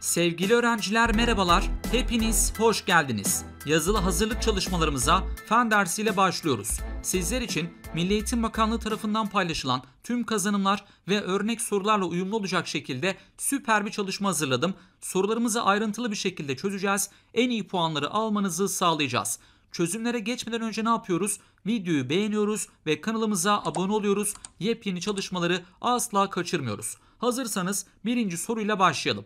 Sevgili öğrenciler merhabalar, hepiniz hoş geldiniz. Yazılı hazırlık çalışmalarımıza fen dersiyle başlıyoruz. Sizler için Milli Eğitim Bakanlığı tarafından paylaşılan tüm kazanımlar ve örnek sorularla uyumlu olacak şekilde süper bir çalışma hazırladım. Sorularımızı ayrıntılı bir şekilde çözeceğiz. En iyi puanları almanızı sağlayacağız. Çözümlere geçmeden önce ne yapıyoruz? Videoyu beğeniyoruz ve kanalımıza abone oluyoruz. Yepyeni çalışmaları asla kaçırmıyoruz. Hazırsanız birinci soruyla başlayalım.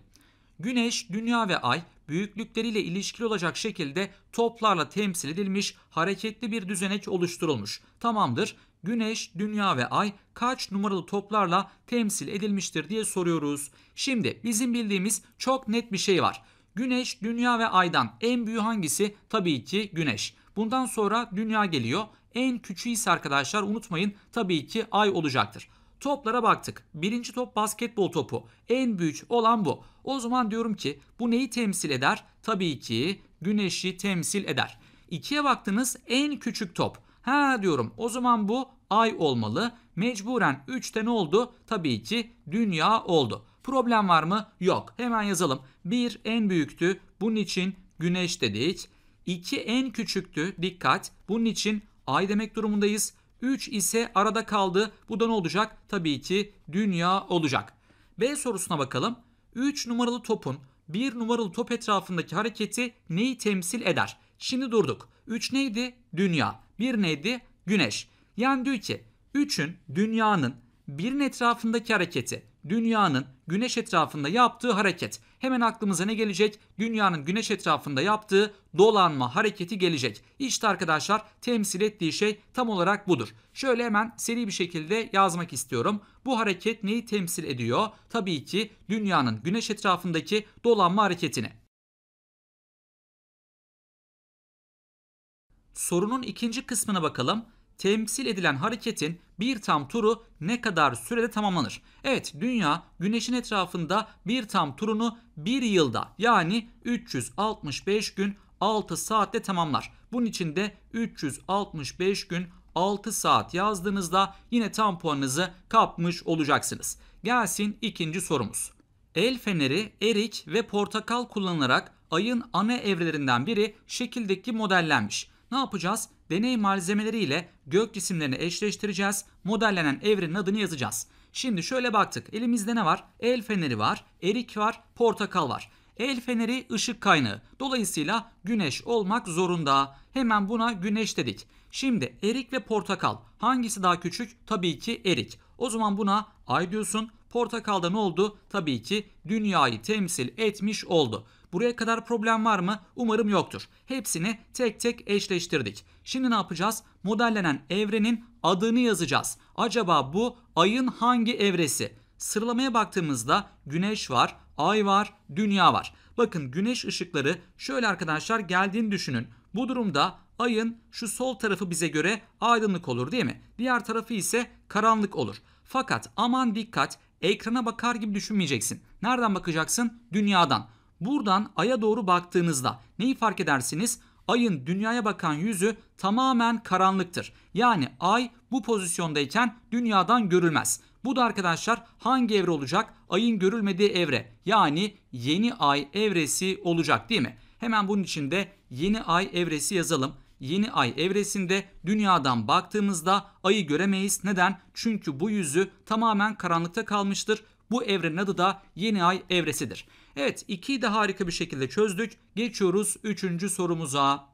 Güneş, Dünya ve Ay büyüklükleriyle ilişkili olacak şekilde toplarla temsil edilmiş hareketli bir düzenek oluşturulmuş. Tamamdır. Güneş, Dünya ve Ay kaç numaralı toplarla temsil edilmiştir diye soruyoruz. Şimdi bizim bildiğimiz çok net bir şey var. Güneş, Dünya ve Ay'dan en büyüğü hangisi? Tabii ki Güneş. Bundan sonra Dünya geliyor. En küçüğü ise arkadaşlar unutmayın tabii ki Ay olacaktır. Toplara baktık. Birinci top basketbol topu. En büyük olan bu. O zaman diyorum ki bu neyi temsil eder? Tabii ki güneşi temsil eder. İkiye baktınız en küçük top. Ha diyorum o zaman bu ay olmalı. Mecburen 3'te ne oldu? Tabii ki dünya oldu. Problem var mı? Yok. Hemen yazalım. 1 en büyüktü. Bunun için güneş dedik. 2 en küçüktü. Dikkat. Bunun için ay demek durumundayız. 3 ise arada kaldı. Bu da ne olacak? Tabii ki dünya olacak. B sorusuna bakalım. 3 numaralı topun 1 numaralı top etrafındaki hareketi neyi temsil eder? Şimdi durduk. 3 neydi? Dünya. 1 neydi? Güneş. Yani diyor ki 3'ün dünyanın 1'in etrafındaki hareketi dünyanın güneş etrafında yaptığı hareket hemen aklımıza ne gelecek? Dünyanın güneş etrafında yaptığı dolanma hareketi gelecek. İşte arkadaşlar temsil ettiği şey tam olarak budur. Şöyle hemen seri bir şekilde yazmak istiyorum. Bu hareket neyi temsil ediyor? Tabii ki dünyanın güneş etrafındaki dolanma hareketini. Sorunun ikinci kısmına bakalım temsil edilen hareketin bir tam turu ne kadar sürede tamamlanır? Evet dünya güneşin etrafında bir tam turunu bir yılda yani 365 gün 6 saatte tamamlar. Bunun için de 365 gün 6 saat yazdığınızda yine tam puanınızı kapmış olacaksınız. Gelsin ikinci sorumuz. El feneri, erik ve portakal kullanılarak ayın ana evrelerinden biri şekildeki modellenmiş. Ne yapacağız? deney malzemeleriyle gök cisimlerini eşleştireceğiz. Modellenen evrenin adını yazacağız. Şimdi şöyle baktık. Elimizde ne var? El feneri var, erik var, portakal var. El feneri ışık kaynağı. Dolayısıyla güneş olmak zorunda. Hemen buna güneş dedik. Şimdi erik ve portakal. Hangisi daha küçük? Tabii ki erik. O zaman buna ay diyorsun. Portakalda ne oldu? Tabii ki dünyayı temsil etmiş oldu. Buraya kadar problem var mı? Umarım yoktur. Hepsini tek tek eşleştirdik. Şimdi ne yapacağız? Modellenen evrenin adını yazacağız. Acaba bu ayın hangi evresi? Sıralamaya baktığımızda güneş var, ay var, dünya var. Bakın güneş ışıkları şöyle arkadaşlar geldiğini düşünün. Bu durumda ayın şu sol tarafı bize göre aydınlık olur değil mi? Diğer tarafı ise karanlık olur. Fakat aman dikkat ekrana bakar gibi düşünmeyeceksin. Nereden bakacaksın? Dünyadan. Buradan Ay'a doğru baktığınızda neyi fark edersiniz? Ay'ın dünyaya bakan yüzü tamamen karanlıktır. Yani Ay bu pozisyondayken dünyadan görülmez. Bu da arkadaşlar hangi evre olacak? Ay'ın görülmediği evre. Yani yeni ay evresi olacak değil mi? Hemen bunun için de yeni ay evresi yazalım. Yeni ay evresinde dünyadan baktığımızda ayı göremeyiz. Neden? Çünkü bu yüzü tamamen karanlıkta kalmıştır. Bu evrenin adı da yeni ay evresidir. Evet 2'yi de harika bir şekilde çözdük. Geçiyoruz 3. sorumuza.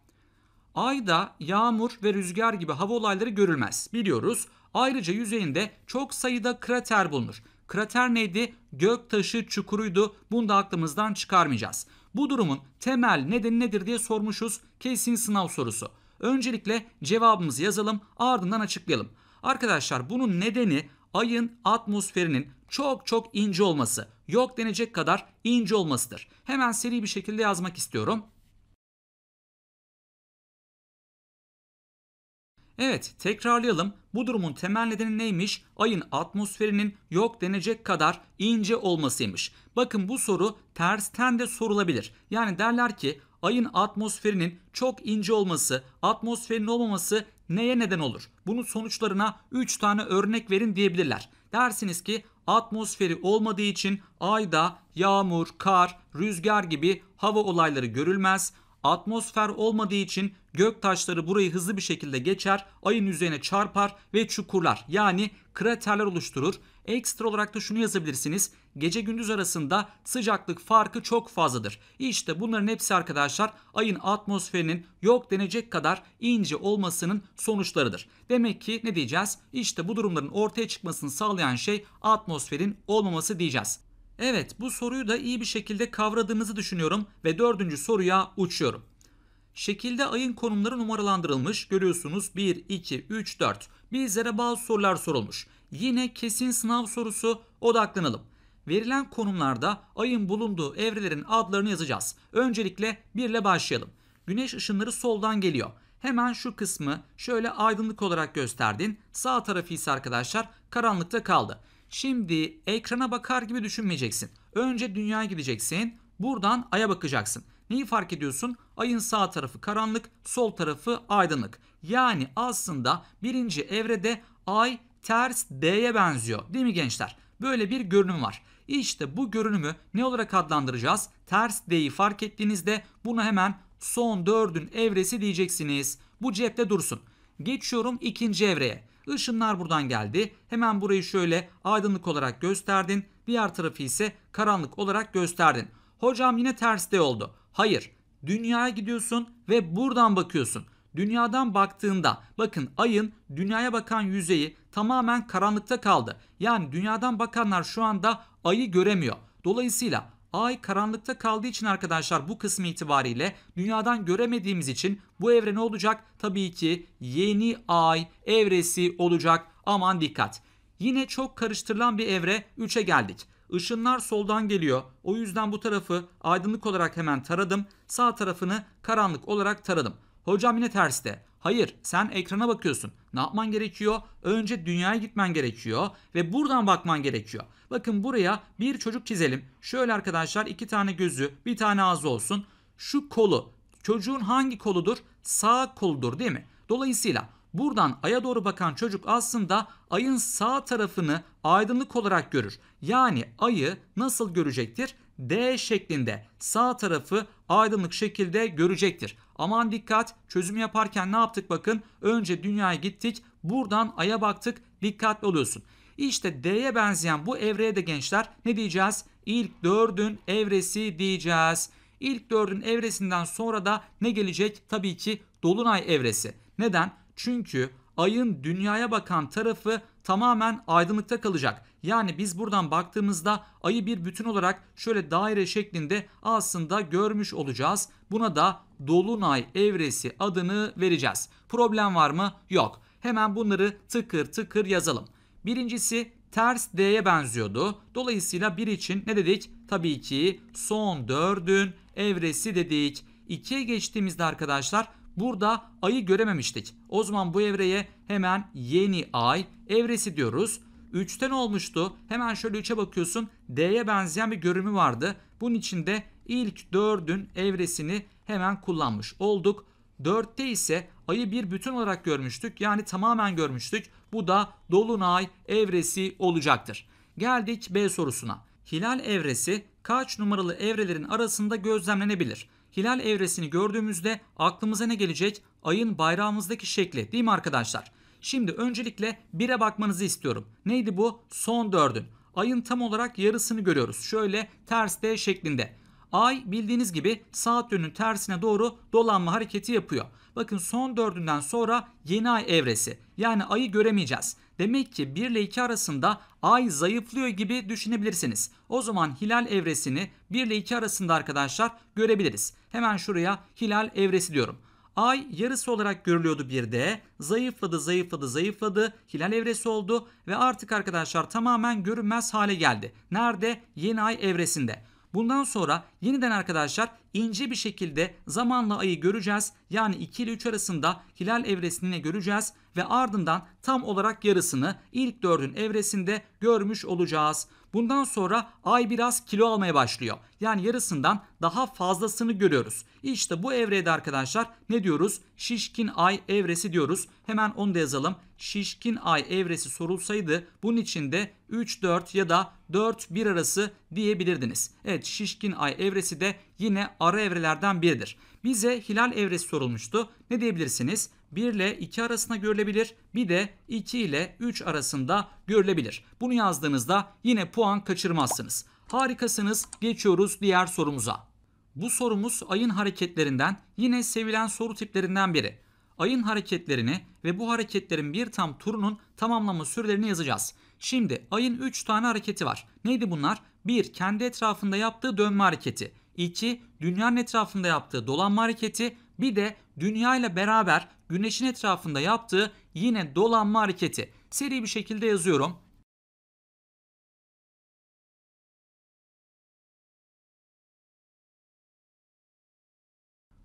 Ayda yağmur ve rüzgar gibi hava olayları görülmez. Biliyoruz. Ayrıca yüzeyinde çok sayıda krater bulunur. Krater neydi? Gök taşı çukuruydu. Bunu da aklımızdan çıkarmayacağız. Bu durumun temel nedeni nedir diye sormuşuz. Kesin sınav sorusu. Öncelikle cevabımızı yazalım ardından açıklayalım. Arkadaşlar bunun nedeni ayın atmosferinin çok çok ince olması yok denecek kadar ince olmasıdır. Hemen seri bir şekilde yazmak istiyorum. Evet tekrarlayalım. Bu durumun temel nedeni neymiş? Ayın atmosferinin yok denecek kadar ince olmasıymış. Bakın bu soru tersten de sorulabilir. Yani derler ki ayın atmosferinin çok ince olması, atmosferin olmaması neye neden olur? Bunun sonuçlarına 3 tane örnek verin diyebilirler. Dersiniz ki atmosferi olmadığı için ayda yağmur, kar, rüzgar gibi hava olayları görülmez. Atmosfer olmadığı için gök taşları burayı hızlı bir şekilde geçer, ayın üzerine çarpar ve çukurlar yani kraterler oluşturur. Ekstra olarak da şunu yazabilirsiniz. Gece gündüz arasında sıcaklık farkı çok fazladır. İşte bunların hepsi arkadaşlar ayın atmosferinin yok denecek kadar ince olmasının sonuçlarıdır. Demek ki ne diyeceğiz? İşte bu durumların ortaya çıkmasını sağlayan şey atmosferin olmaması diyeceğiz. Evet bu soruyu da iyi bir şekilde kavradığımızı düşünüyorum ve dördüncü soruya uçuyorum. Şekilde ayın konumları numaralandırılmış. Görüyorsunuz 1, 2, 3, 4. Bizlere bazı sorular sorulmuş. Yine kesin sınav sorusu odaklanalım. Verilen konumlarda ayın bulunduğu evrelerin adlarını yazacağız. Öncelikle 1 ile başlayalım. Güneş ışınları soldan geliyor. Hemen şu kısmı şöyle aydınlık olarak gösterdin. Sağ tarafı ise arkadaşlar karanlıkta kaldı. Şimdi ekrana bakar gibi düşünmeyeceksin. Önce dünyaya gideceksin. Buradan aya bakacaksın. Neyi fark ediyorsun? Ayın sağ tarafı karanlık, sol tarafı aydınlık. Yani aslında birinci evrede ay ters D'ye benziyor. Değil mi gençler? Böyle bir görünüm var. İşte bu görünümü ne olarak adlandıracağız? Ters D'yi fark ettiğinizde buna hemen son dördün evresi diyeceksiniz. Bu cepte dursun. Geçiyorum ikinci evreye. Işınlar buradan geldi. Hemen burayı şöyle aydınlık olarak gösterdin. Diğer tarafı ise karanlık olarak gösterdin. Hocam yine ters de oldu. Hayır. Dünyaya gidiyorsun ve buradan bakıyorsun. Dünyadan baktığında bakın ayın dünyaya bakan yüzeyi tamamen karanlıkta kaldı. Yani dünyadan bakanlar şu anda ayı göremiyor. Dolayısıyla Ay karanlıkta kaldığı için arkadaşlar bu kısmı itibariyle dünyadan göremediğimiz için bu evre ne olacak? Tabii ki yeni ay evresi olacak. Aman dikkat. Yine çok karıştırılan bir evre 3'e geldik. Işınlar soldan geliyor. O yüzden bu tarafı aydınlık olarak hemen taradım. Sağ tarafını karanlık olarak taradım. Hocam yine terste. Hayır sen ekrana bakıyorsun. Ne yapman gerekiyor? Önce dünyaya gitmen gerekiyor ve buradan bakman gerekiyor. Bakın buraya bir çocuk çizelim. Şöyle arkadaşlar iki tane gözü bir tane ağzı olsun. Şu kolu çocuğun hangi koludur? Sağ koludur değil mi? Dolayısıyla buradan aya doğru bakan çocuk aslında ayın sağ tarafını aydınlık olarak görür. Yani ayı nasıl görecektir? D şeklinde sağ tarafı aydınlık şekilde görecektir. Aman dikkat çözüm yaparken ne yaptık bakın. Önce dünyaya gittik buradan aya baktık dikkatli oluyorsun. İşte D'ye benzeyen bu evreye de gençler ne diyeceğiz? İlk dördün evresi diyeceğiz. İlk dördün evresinden sonra da ne gelecek? Tabii ki Dolunay evresi. Neden? Çünkü ayın dünyaya bakan tarafı tamamen aydınlıkta kalacak. Yani biz buradan baktığımızda ayı bir bütün olarak şöyle daire şeklinde aslında görmüş olacağız. Buna da dolunay evresi adını vereceğiz. Problem var mı? Yok. Hemen bunları tıkır tıkır yazalım. Birincisi ters D'ye benziyordu. Dolayısıyla 1 için ne dedik? Tabii ki son 4'ün evresi dedik. 2'ye geçtiğimizde arkadaşlar burada ayı görememiştik. O zaman bu evreye hemen yeni ay evresi diyoruz. 3'te olmuştu? Hemen şöyle 3'e bakıyorsun. D'ye benzeyen bir görünümü vardı. Bunun için de ilk 4'ün evresini hemen kullanmış olduk. 4'te ise ayı bir bütün olarak görmüştük. Yani tamamen görmüştük. Bu da dolunay evresi olacaktır. Geldik B sorusuna. Hilal evresi kaç numaralı evrelerin arasında gözlemlenebilir? Hilal evresini gördüğümüzde aklımıza ne gelecek? Ayın bayrağımızdaki şekli değil mi arkadaşlar? Şimdi öncelikle 1'e bakmanızı istiyorum. Neydi bu? Son 4'ün. Ayın tam olarak yarısını görüyoruz. Şöyle ters D şeklinde. Ay bildiğiniz gibi saat yönünün tersine doğru dolanma hareketi yapıyor. Bakın son dördünden sonra yeni ay evresi. Yani ayı göremeyeceğiz. Demek ki 1 ile 2 arasında ay zayıflıyor gibi düşünebilirsiniz. O zaman hilal evresini 1 ile 2 arasında arkadaşlar görebiliriz. Hemen şuraya hilal evresi diyorum. Ay yarısı olarak görülüyordu bir de. Zayıfladı, zayıfladı, zayıfladı. Hilal evresi oldu ve artık arkadaşlar tamamen görünmez hale geldi. Nerede? Yeni ay evresinde. Bundan sonra yeniden arkadaşlar ince bir şekilde zamanla ayı göreceğiz. Yani 2 ile 3 arasında hilal evresini göreceğiz ve ardından tam olarak yarısını ilk dördün evresinde görmüş olacağız. Bundan sonra ay biraz kilo almaya başlıyor. Yani yarısından daha fazlasını görüyoruz. İşte bu evrede arkadaşlar ne diyoruz? Şişkin ay evresi diyoruz. Hemen onu da yazalım. Şişkin ay evresi sorulsaydı bunun içinde 3-4 ya da 4-1 arası diyebilirdiniz. Evet şişkin ay evresi de yine ara evrelerden biridir. Bize hilal evresi sorulmuştu. Ne diyebilirsiniz? 1 ile 2 arasında görülebilir. Bir de 2 ile 3 arasında görülebilir. Bunu yazdığınızda yine puan kaçırmazsınız. Harikasınız. Geçiyoruz diğer sorumuza. Bu sorumuz ayın hareketlerinden yine sevilen soru tiplerinden biri. Ayın hareketlerini ve bu hareketlerin bir tam turunun tamamlama sürelerini yazacağız. Şimdi ayın 3 tane hareketi var. Neydi bunlar? 1. Kendi etrafında yaptığı dönme hareketi. İki, dünyanın etrafında yaptığı dolanma hareketi. Bir de dünya ile beraber güneşin etrafında yaptığı yine dolanma hareketi. Seri bir şekilde yazıyorum.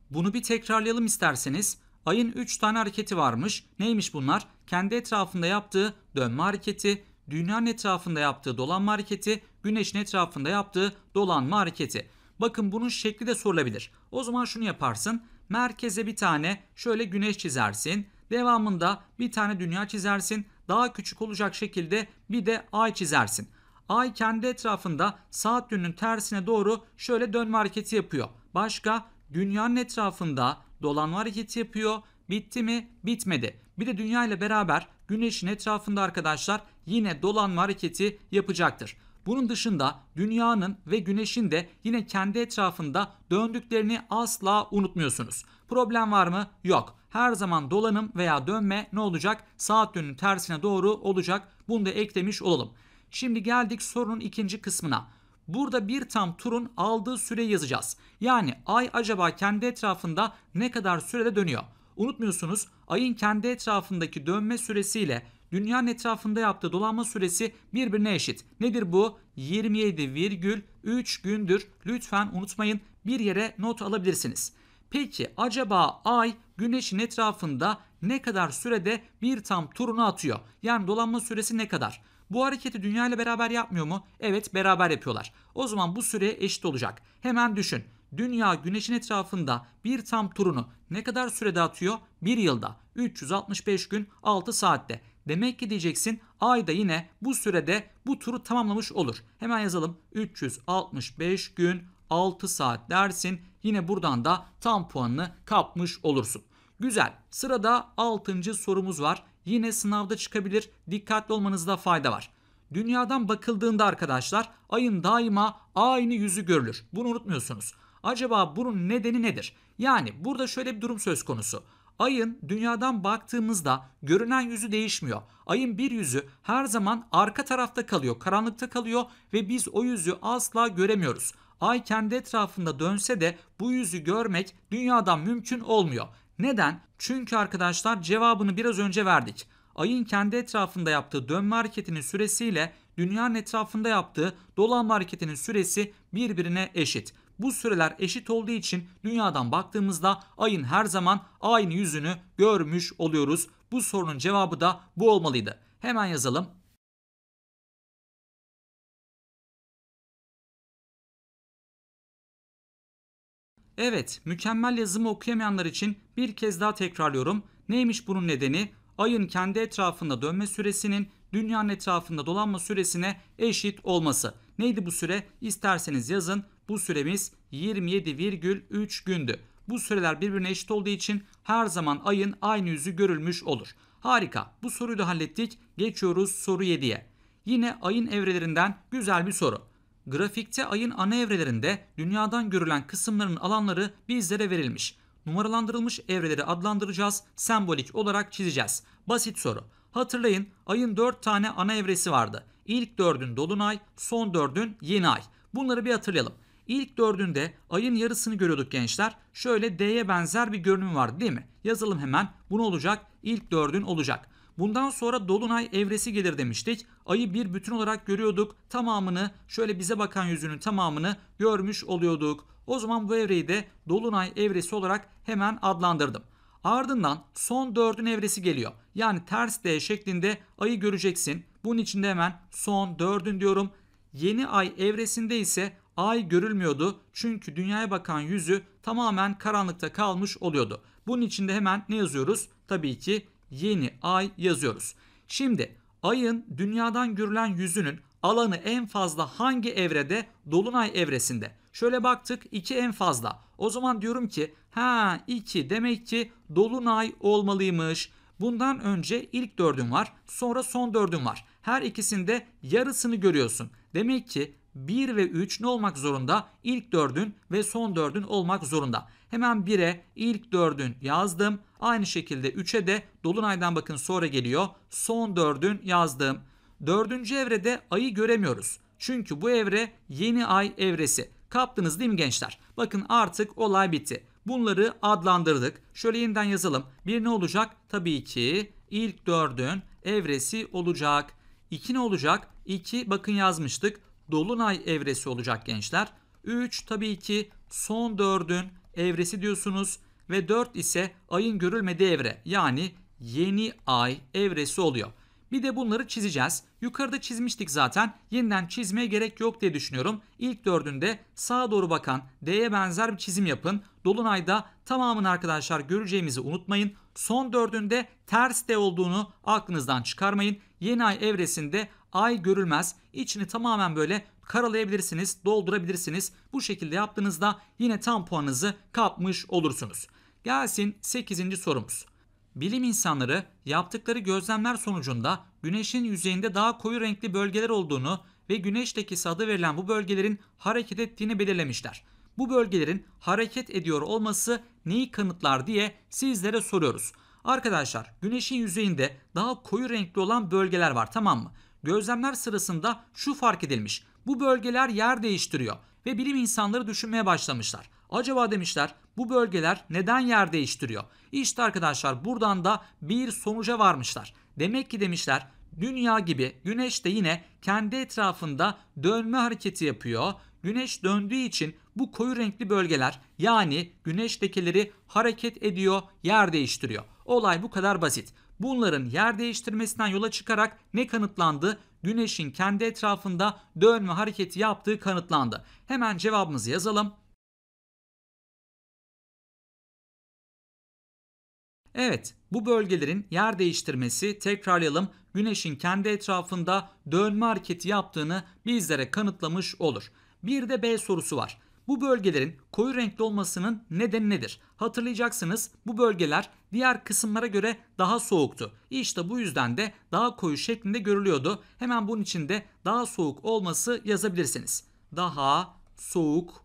Bunu bir tekrarlayalım isterseniz. Ayın 3 tane hareketi varmış. Neymiş bunlar? Kendi etrafında yaptığı dönme hareketi, dünyanın etrafında yaptığı dolanma hareketi, güneşin etrafında yaptığı dolanma hareketi. Bakın bunun şekli de sorulabilir. O zaman şunu yaparsın. Merkeze bir tane şöyle güneş çizersin. Devamında bir tane dünya çizersin. Daha küçük olacak şekilde bir de ay çizersin. Ay kendi etrafında saat yönünün tersine doğru şöyle dönme hareketi yapıyor. Başka dünyanın etrafında dolanma hareketi yapıyor. Bitti mi? Bitmedi. Bir de dünya ile beraber güneşin etrafında arkadaşlar yine dolanma hareketi yapacaktır. Bunun dışında dünyanın ve güneşin de yine kendi etrafında döndüklerini asla unutmuyorsunuz. Problem var mı? Yok. Her zaman dolanım veya dönme ne olacak? Saat yönünün tersine doğru olacak. Bunu da eklemiş olalım. Şimdi geldik sorunun ikinci kısmına. Burada bir tam turun aldığı süreyi yazacağız. Yani ay acaba kendi etrafında ne kadar sürede dönüyor? Unutmuyorsunuz ayın kendi etrafındaki dönme süresiyle dünyanın etrafında yaptığı dolanma süresi birbirine eşit. Nedir bu? 27,3 gündür. Lütfen unutmayın bir yere not alabilirsiniz. Peki acaba ay güneşin etrafında ne kadar sürede bir tam turunu atıyor? Yani dolanma süresi ne kadar? Bu hareketi dünya ile beraber yapmıyor mu? Evet beraber yapıyorlar. O zaman bu süre eşit olacak. Hemen düşün. Dünya güneşin etrafında bir tam turunu ne kadar sürede atıyor? Bir yılda. 365 gün 6 saatte. Demek ki diyeceksin ay da yine bu sürede bu turu tamamlamış olur. Hemen yazalım 365 gün 6 saat dersin. Yine buradan da tam puanını kapmış olursun. Güzel. Sırada 6. sorumuz var. Yine sınavda çıkabilir. Dikkatli olmanızda fayda var. Dünyadan bakıldığında arkadaşlar ayın daima aynı yüzü görülür. Bunu unutmuyorsunuz. Acaba bunun nedeni nedir? Yani burada şöyle bir durum söz konusu. Ayın dünyadan baktığımızda görünen yüzü değişmiyor. Ayın bir yüzü her zaman arka tarafta kalıyor, karanlıkta kalıyor ve biz o yüzü asla göremiyoruz. Ay kendi etrafında dönse de bu yüzü görmek dünyadan mümkün olmuyor. Neden? Çünkü arkadaşlar cevabını biraz önce verdik. Ayın kendi etrafında yaptığı dönme hareketinin süresiyle dünyanın etrafında yaptığı dolanma hareketinin süresi birbirine eşit. Bu süreler eşit olduğu için dünyadan baktığımızda ayın her zaman aynı yüzünü görmüş oluyoruz. Bu sorunun cevabı da bu olmalıydı. Hemen yazalım. Evet, mükemmel yazımı okuyamayanlar için bir kez daha tekrarlıyorum. Neymiş bunun nedeni? Ayın kendi etrafında dönme süresinin dünyanın etrafında dolanma süresine eşit olması. Neydi bu süre? İsterseniz yazın. Bu süremiz 27,3 gündü. Bu süreler birbirine eşit olduğu için her zaman ayın aynı yüzü görülmüş olur. Harika. Bu soruyu da hallettik. Geçiyoruz soru 7'ye. Yine ayın evrelerinden güzel bir soru. Grafikte ayın ana evrelerinde dünyadan görülen kısımların alanları bizlere verilmiş. Numaralandırılmış evreleri adlandıracağız, sembolik olarak çizeceğiz. Basit soru. Hatırlayın ayın 4 tane ana evresi vardı. İlk 4'ün dolunay, son 4'ün yeni ay. Bunları bir hatırlayalım. İlk dördünde ayın yarısını görüyorduk gençler. Şöyle D'ye benzer bir görünüm vardı değil mi? Yazalım hemen. Bu ne olacak? İlk dördün olacak. Bundan sonra dolunay evresi gelir demiştik. Ayı bir bütün olarak görüyorduk. Tamamını şöyle bize bakan yüzünün tamamını görmüş oluyorduk. O zaman bu evreyi de dolunay evresi olarak hemen adlandırdım. Ardından son dördün evresi geliyor. Yani ters D şeklinde ayı göreceksin. Bunun için de hemen son dördün diyorum. Yeni ay evresinde ise ay görülmüyordu çünkü dünyaya bakan yüzü tamamen karanlıkta kalmış oluyordu. Bunun içinde hemen ne yazıyoruz? Tabii ki yeni ay yazıyoruz. Şimdi ayın dünyadan görülen yüzünün alanı en fazla hangi evrede? Dolunay evresinde. Şöyle baktık 2 en fazla. O zaman diyorum ki ha 2 demek ki dolunay olmalıymış. Bundan önce ilk dördün var sonra son dördün var. Her ikisinde yarısını görüyorsun. Demek ki 1 ve 3 ne olmak zorunda? İlk 4'ün ve son 4'ün olmak zorunda. Hemen 1'e ilk 4'ün yazdım. Aynı şekilde 3'e de Dolunay'dan bakın sonra geliyor. Son 4'ün yazdım. 4. evrede ayı göremiyoruz. Çünkü bu evre yeni ay evresi. Kaptınız değil mi gençler? Bakın artık olay bitti. Bunları adlandırdık. Şöyle yeniden yazalım. Bir ne olacak? Tabii ki ilk 4'ün evresi olacak. 2 ne olacak? 2 bakın yazmıştık dolunay evresi olacak gençler. 3 tabii ki son 4'ün evresi diyorsunuz ve 4 ise ayın görülmediği evre yani yeni ay evresi oluyor. Bir de bunları çizeceğiz. Yukarıda çizmiştik zaten. Yeniden çizmeye gerek yok diye düşünüyorum. İlk dördünde sağa doğru bakan D'ye benzer bir çizim yapın. Dolunayda tamamını arkadaşlar göreceğimizi unutmayın. Son dördünde ters D olduğunu aklınızdan çıkarmayın. Yeni ay evresinde ay görülmez. İçini tamamen böyle karalayabilirsiniz, doldurabilirsiniz. Bu şekilde yaptığınızda yine tam puanınızı kapmış olursunuz. Gelsin 8. sorumuz. Bilim insanları yaptıkları gözlemler sonucunda güneşin yüzeyinde daha koyu renkli bölgeler olduğunu ve Güneşteki lekesi adı verilen bu bölgelerin hareket ettiğini belirlemişler. Bu bölgelerin hareket ediyor olması neyi kanıtlar diye sizlere soruyoruz. Arkadaşlar güneşin yüzeyinde daha koyu renkli olan bölgeler var tamam mı? Gözlemler sırasında şu fark edilmiş. Bu bölgeler yer değiştiriyor ve bilim insanları düşünmeye başlamışlar. Acaba demişler bu bölgeler neden yer değiştiriyor? İşte arkadaşlar buradan da bir sonuca varmışlar. Demek ki demişler dünya gibi güneş de yine kendi etrafında dönme hareketi yapıyor. Güneş döndüğü için bu koyu renkli bölgeler yani güneş lekeleri hareket ediyor, yer değiştiriyor. Olay bu kadar basit. Bunların yer değiştirmesinden yola çıkarak ne kanıtlandı? Güneşin kendi etrafında dönme hareketi yaptığı kanıtlandı. Hemen cevabımızı yazalım. Evet, bu bölgelerin yer değiştirmesi tekrarlayalım. Güneşin kendi etrafında dönme hareketi yaptığını bizlere kanıtlamış olur. Bir de B sorusu var. Bu bölgelerin koyu renkli olmasının nedeni nedir? Hatırlayacaksınız bu bölgeler diğer kısımlara göre daha soğuktu. İşte bu yüzden de daha koyu şeklinde görülüyordu. Hemen bunun için de daha soğuk olması yazabilirsiniz. Daha soğuk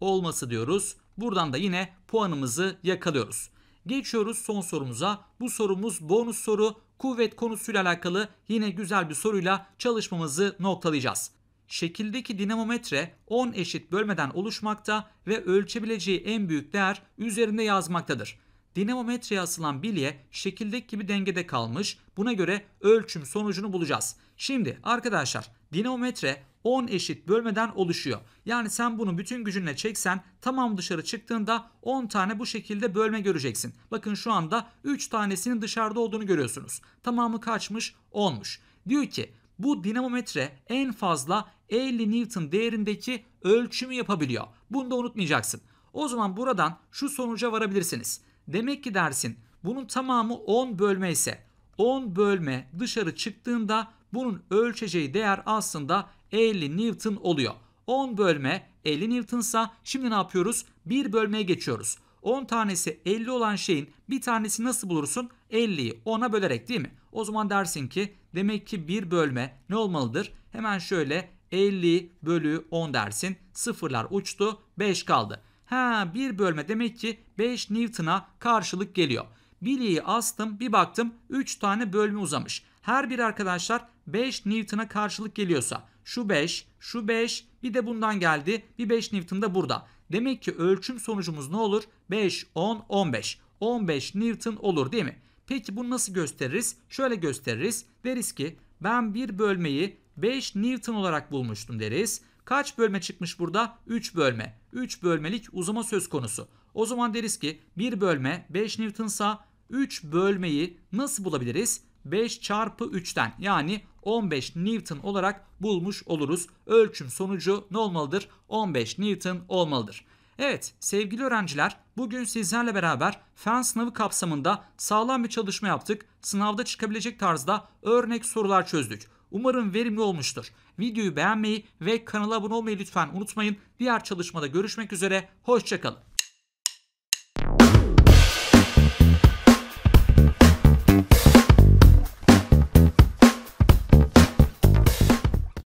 olması diyoruz. Buradan da yine puanımızı yakalıyoruz. Geçiyoruz son sorumuza. Bu sorumuz bonus soru. Kuvvet konusuyla alakalı yine güzel bir soruyla çalışmamızı noktalayacağız şekildeki dinamometre 10 eşit bölmeden oluşmakta ve ölçebileceği en büyük değer üzerinde yazmaktadır. Dinamometreye asılan bilye şekildeki gibi dengede kalmış. Buna göre ölçüm sonucunu bulacağız. Şimdi arkadaşlar dinamometre 10 eşit bölmeden oluşuyor. Yani sen bunu bütün gücünle çeksen tamam dışarı çıktığında 10 tane bu şekilde bölme göreceksin. Bakın şu anda 3 tanesinin dışarıda olduğunu görüyorsunuz. Tamamı kaçmış? 10'muş. Diyor ki bu dinamometre en fazla 50 Newton değerindeki ölçümü yapabiliyor. Bunu da unutmayacaksın. O zaman buradan şu sonuca varabilirsiniz. Demek ki dersin bunun tamamı 10 bölme ise 10 bölme dışarı çıktığında bunun ölçeceği değer aslında 50 Newton oluyor. 10 bölme 50 Newton'sa şimdi ne yapıyoruz? 1 bölmeye geçiyoruz. 10 tanesi 50 olan şeyin bir tanesi nasıl bulursun? 50'yi 10'a bölerek değil mi? O zaman dersin ki demek ki 1 bölme ne olmalıdır? Hemen şöyle 50 bölü 10 dersin. Sıfırlar uçtu 5 kaldı. Ha bir bölme demek ki 5 Newton'a karşılık geliyor. Bileği astım bir baktım 3 tane bölme uzamış. Her bir arkadaşlar 5 Newton'a karşılık geliyorsa şu 5, şu 5 bir de bundan geldi bir 5 Newton da burada. Demek ki ölçüm sonucumuz ne olur? 5, 10, 15. 15 Newton olur değil mi? Peki bunu nasıl gösteririz? Şöyle gösteririz. Deriz ki ben bir bölmeyi 5 Newton olarak bulmuştum deriz. Kaç bölme çıkmış burada? 3 bölme. 3 bölmelik uzama söz konusu. O zaman deriz ki 1 bölme 5 Newton'sa 3 bölmeyi nasıl bulabiliriz? 5 çarpı 3'ten yani 15 Newton olarak bulmuş oluruz. Ölçüm sonucu ne olmalıdır? 15 Newton olmalıdır. Evet sevgili öğrenciler bugün sizlerle beraber fen sınavı kapsamında sağlam bir çalışma yaptık. Sınavda çıkabilecek tarzda örnek sorular çözdük. Umarım verimli olmuştur. Videoyu beğenmeyi ve kanala abone olmayı lütfen unutmayın. Diğer çalışmada görüşmek üzere, hoşçakalın.